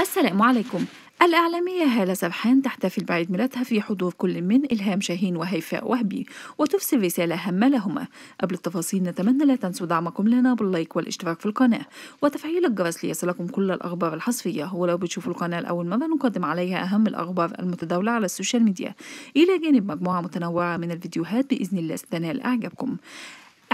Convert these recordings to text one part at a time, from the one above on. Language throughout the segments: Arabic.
السلام عليكم الإعلامية هالة سبحان تحتفل بعيد ميلادها في حضور كل من إلهام شاهين وهيفاء وهبي وترسل رسالة هامة لهما قبل التفاصيل نتمنى لا تنسوا دعمكم لنا باللايك والاشتراك في القناة وتفعيل الجرس ليصلكم كل الأخبار الحصرية ولو بتشوفوا القناة لأول مرة نقدم عليها أهم الأخبار المتداولة على السوشيال ميديا إلى جانب مجموعة متنوعة من الفيديوهات بإذن الله ستنال إعجابكم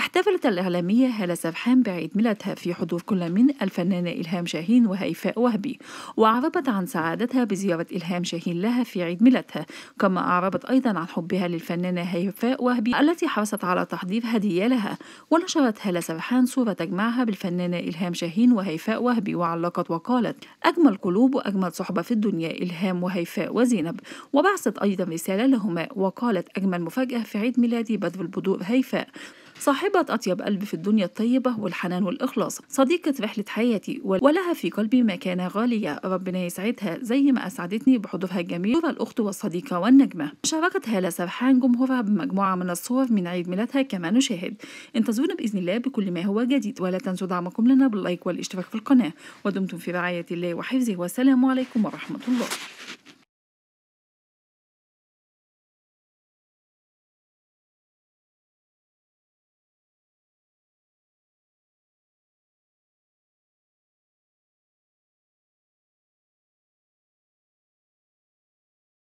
احتفلت الإعلامية هالة سبحان بعيد ميلادها في حضور كل من الفنانة إلهام شاهين وهيفاء وهبي وأعربت عن سعادتها بزيارة إلهام شاهين لها في عيد ميلادها كما أعربت أيضا عن حبها للفنانة هيفاء وهبي التي حرصت على تحضير هدية لها ونشرت هالة سبحان صورة تجمعها بالفنانة إلهام شاهين وهيفاء وهبي وعلقت وقالت أجمل قلوب وأجمل صحبة في الدنيا إلهام وهيفاء وزينب وبعثت أيضا رسالة لهما وقالت أجمل مفاجأة في عيد ميلادي بدر البدور هيفاء صاحبة أطيب قلب في الدنيا الطيبة والحنان والإخلاص صديقة رحلة حياتي ولها في قلبي مكانة غالية ربنا يسعدها زي ما أسعدتني بحضورها الجميل صورة الأخت والصديقة والنجمة شاركت هالة سرحان جمهورها بمجموعة من الصور من عيد ميلادها كما نشاهد انتظرونا بإذن الله بكل ما هو جديد ولا تنسوا دعمكم لنا باللايك والاشتراك في القناة ودمتم في رعاية الله وحفظه والسلام عليكم ورحمة الله